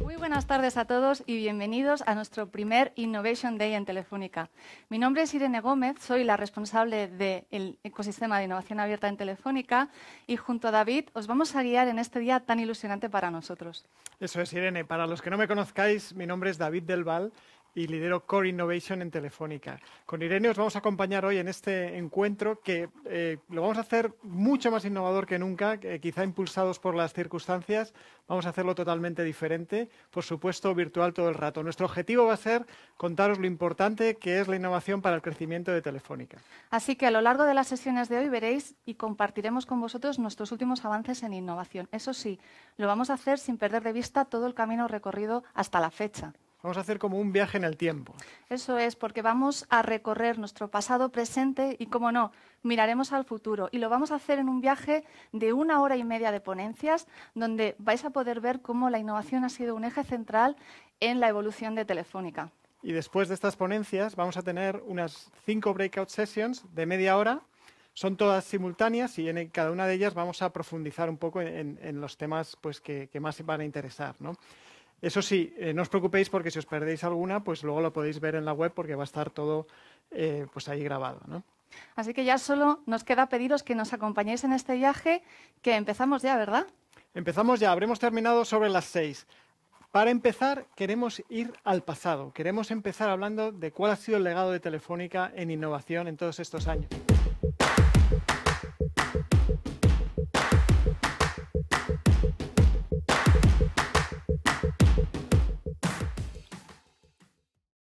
Muy Buenas tardes a todos y bienvenidos a nuestro primer Innovation Day en Telefónica. Mi nombre es Irene Gómez, soy la responsable del ecosistema de innovación abierta en Telefónica y junto a David os vamos a guiar en este día tan ilusionante para nosotros. Eso es, Irene. Para los que no me conozcáis, mi nombre es David Del Val y lidero Core Innovation en Telefónica. Con Irene os vamos a acompañar hoy en este encuentro que eh, lo vamos a hacer mucho más innovador que nunca, eh, quizá impulsados por las circunstancias. Vamos a hacerlo totalmente diferente, por supuesto virtual todo el rato. Nuestro objetivo va a ser contaros lo importante que es la innovación para el crecimiento de Telefónica. Así que a lo largo de las sesiones de hoy veréis y compartiremos con vosotros nuestros últimos avances en innovación. Eso sí, lo vamos a hacer sin perder de vista todo el camino recorrido hasta la fecha. Vamos a hacer como un viaje en el tiempo. Eso es, porque vamos a recorrer nuestro pasado, presente y, como no, miraremos al futuro. Y lo vamos a hacer en un viaje de una hora y media de ponencias, donde vais a poder ver cómo la innovación ha sido un eje central en la evolución de Telefónica. Y después de estas ponencias vamos a tener unas cinco breakout sessions de media hora. Son todas simultáneas y en e, cada una de ellas vamos a profundizar un poco en, los temas pues, que, que más van a interesar. ¿no? Eso sí, eh, no os preocupéis porque si os perdéis alguna, pues luego lo podéis ver en la web porque va a estar todo eh, pues ahí grabado. ¿no? Así que ya solo nos queda pediros que nos acompañéis en este viaje, que empezamos ya, ¿verdad? Empezamos ya, habremos terminado sobre las seis. Para empezar, queremos ir al pasado. Queremos empezar hablando de cuál ha sido el legado de Telefónica en innovación en todos estos años.